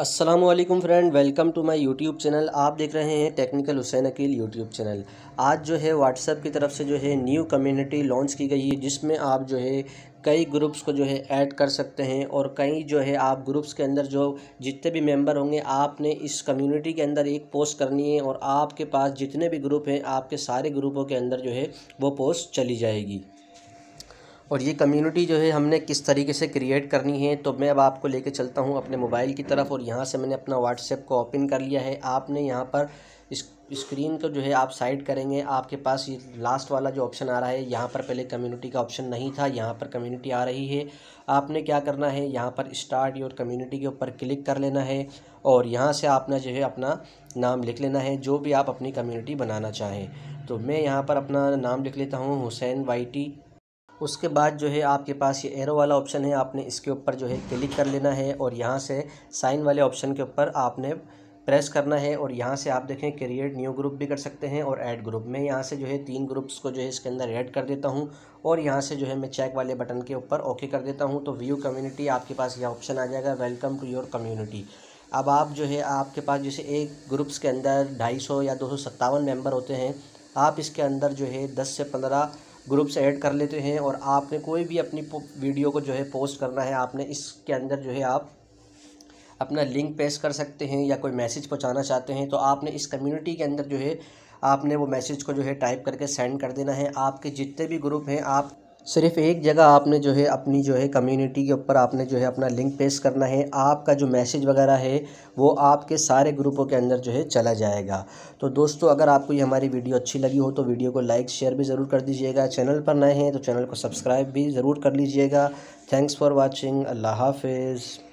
Aslam friend welcome to my YouTube channel आप देख रहे हैं technical Hussain Aqeel YouTube channel आज जो है व्हाट्सअप की तरफ से जो है न्यू कम्युनिटी लॉन्च की गई है जिसमें आप जो है कई ग्रुप्स को जो है ऐड कर सकते हैं और कई जो है आप ग्रुप्स के अंदर जो जितने भी मेंबर होंगे आपने इस कम्युनिटी के अंदर एक पोस्ट करनी है और आपके पास जितने भी ग्रुप हैं आपके सारे ग्रुपों के अंदर जो है वो पोस्ट चली जाएगी और ये कम्युनिटी जो है हमने किस तरीके से क्रिएट करनी है तो मैं अब आपको लेके चलता हूँ अपने मोबाइल की तरफ और यहाँ से मैंने अपना व्हाट्सएप को ओपन कर लिया है आपने यहाँ पर इस स्क्रीन को जो है आप साइड करेंगे आपके पास ये लास्ट वाला जो ऑप्शन आ रहा है यहाँ पर पहले कम्युनिटी का ऑप्शन नहीं था यहाँ पर कम्युनिटी आ रही है आपने क्या करना है यहाँ पर स्टार्ट योर कम्युनिटी के ऊपर क्लिक कर लेना है और यहाँ से आपने जो है अपना नाम लिख लेना है जो भी आप अपनी कम्युनिटी बनाना चाहें तो मैं यहाँ पर अपना नाम लिख लेता हूँ हुसैन वाई टी उसके बाद जो है आपके पास ये एरो वाला ऑप्शन है आपने इसके ऊपर जो है क्लिक कर लेना है और यहाँ से साइन वाले ऑप्शन के ऊपर आपने प्रेस करना है और यहाँ से आप देखें क्रिएट न्यू ग्रुप भी कर सकते हैं और ऐड ग्रुप मैं यहाँ से जो है तीन ग्रुप्स को जो है इसके अंदर ऐड कर देता हूँ और यहाँ से जो है मैं चेक वाले बटन के ऊपर ओके कर देता हूँ तो व्यू कम्युनिटी आपके पास यह ऑप्शन आ जाएगा वेलकम टू योर कम्युनिटी अब आप जो है आपके पास जैसे एक ग्रुप्स के अंदर ढाई सौ या दो सौ सत्तावन मेम्बर होते हैं आप इसके अंदर जो है दस से पंद्रह ग्रुप से ऐड कर लेते हैं और आपने कोई भी अपनी वीडियो को जो है पोस्ट करना है आपने इसके अंदर जो है आप अपना लिंक पेश कर सकते हैं या कोई मैसेज पहुंचाना चाहते हैं तो आपने इस कम्युनिटी के अंदर जो है आपने वो मैसेज को जो है टाइप करके सेंड कर देना है आपके जितने भी ग्रुप हैं आप सिर्फ एक जगह आपने जो है अपनी जो है कम्युनिटी के ऊपर आपने जो है अपना लिंक पेश करना है आपका जो मैसेज वगैरह है वो आपके सारे ग्रुपों के अंदर जो है चला जाएगा तो दोस्तों अगर आपको ये हमारी वीडियो अच्छी लगी हो तो वीडियो को लाइक शेयर भी ज़रूर कर दीजिएगा चैनल पर नए हैं तो चैनल को सब्सक्राइब भी ज़रूर कर लीजिएगा थैंक्स फॉर वॉचिंग अल्लाह हाफिज़